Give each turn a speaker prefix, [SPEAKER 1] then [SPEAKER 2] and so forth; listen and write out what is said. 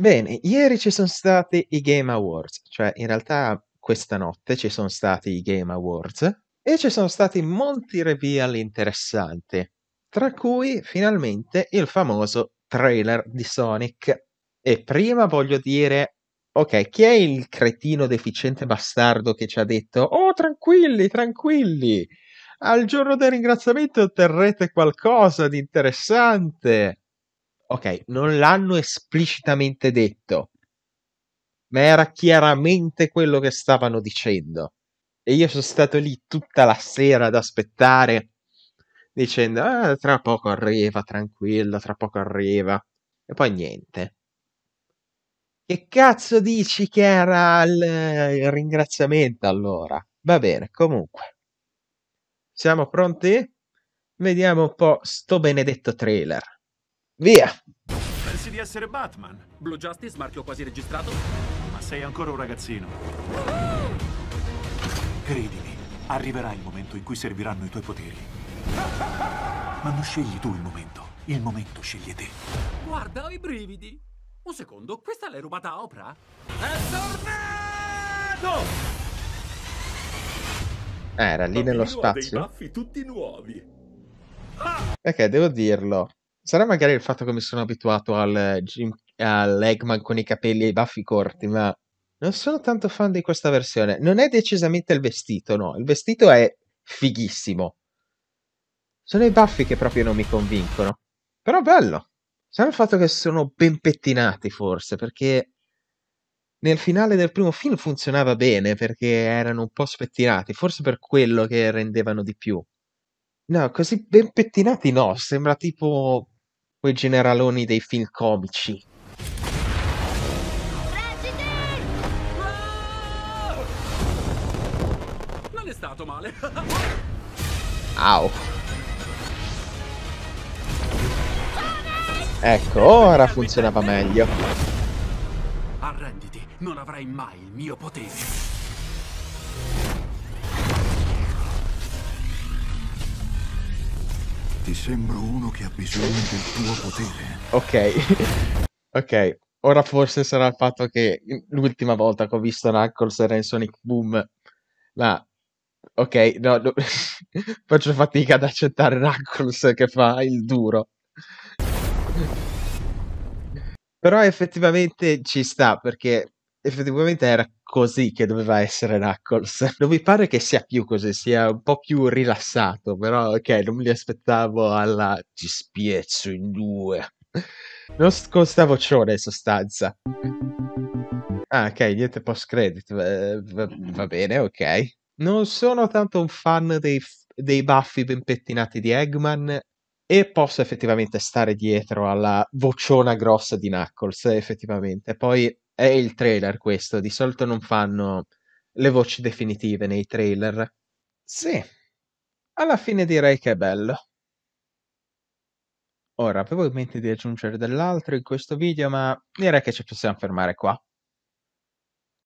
[SPEAKER 1] Bene, ieri ci sono stati i Game Awards, cioè in realtà questa notte ci sono stati i Game Awards e ci sono stati molti reveal interessanti, tra cui finalmente il famoso trailer di Sonic. E prima voglio dire, ok, chi è il cretino deficiente bastardo che ci ha detto, oh tranquilli, tranquilli, al giorno del ringraziamento otterrete qualcosa di interessante? ok, non l'hanno esplicitamente detto, ma era chiaramente quello che stavano dicendo. E io sono stato lì tutta la sera ad aspettare, dicendo, ah, tra poco arriva, tranquillo, tra poco arriva. E poi niente. Che cazzo dici che era il, il ringraziamento allora? Va bene, comunque. Siamo pronti? Vediamo un po' sto benedetto trailer. Via. Pensi di essere Batman? Blue Justice, marchio quasi registrato? Ma sei ancora un ragazzino. Credimi, arriverà il momento in cui serviranno i tuoi poteri. Ma non scegli tu il momento. Il momento sceglie te. Guarda, ho i brividi. Un secondo, questa l'hai rubata a Oprah? È tornato! Eh, era lì nello spazio. Dei baffi tutti nuovi. Ah! Ok, devo dirlo. Sarà magari il fatto che mi sono abituato al, Jim, all'Eggman con i capelli e i baffi corti, ma non sono tanto fan di questa versione. Non è decisamente il vestito, no. Il vestito è fighissimo. Sono i baffi che proprio non mi convincono. Però bello. Sarà il fatto che sono ben pettinati, forse, perché nel finale del primo film funzionava bene, perché erano un po' spettinati. Forse per quello che rendevano di più. No, così ben pettinati no. Sembra tipo quei generaloni dei film comici. Wow! Non è stato male. Au. Ecco, ora funzionava meglio. Arrenditi, non avrai mai il mio potere. Ti sembro uno che ha bisogno del tuo potere. Ok. ok. Ora forse sarà il fatto che l'ultima volta che ho visto Knuckles era in Sonic Boom. Ma ok, no, no. faccio fatica ad accettare Knuckles che fa il duro. Però effettivamente ci sta perché effettivamente era così che doveva essere Knuckles. Non mi pare che sia più così, sia un po' più rilassato, però ok, non mi aspettavo alla ci spiezzo in due. Non con sta vocione in sostanza. Ah, ok, niente post credit. Va, va bene, ok. Non sono tanto un fan dei, dei baffi ben pettinati di Eggman e posso effettivamente stare dietro alla vociona grossa di Knuckles, effettivamente. Poi è il trailer questo, di solito non fanno le voci definitive nei trailer. Sì, alla fine direi che è bello. Ora, avevo in mente di aggiungere dell'altro in questo video, ma direi che ci possiamo fermare qua.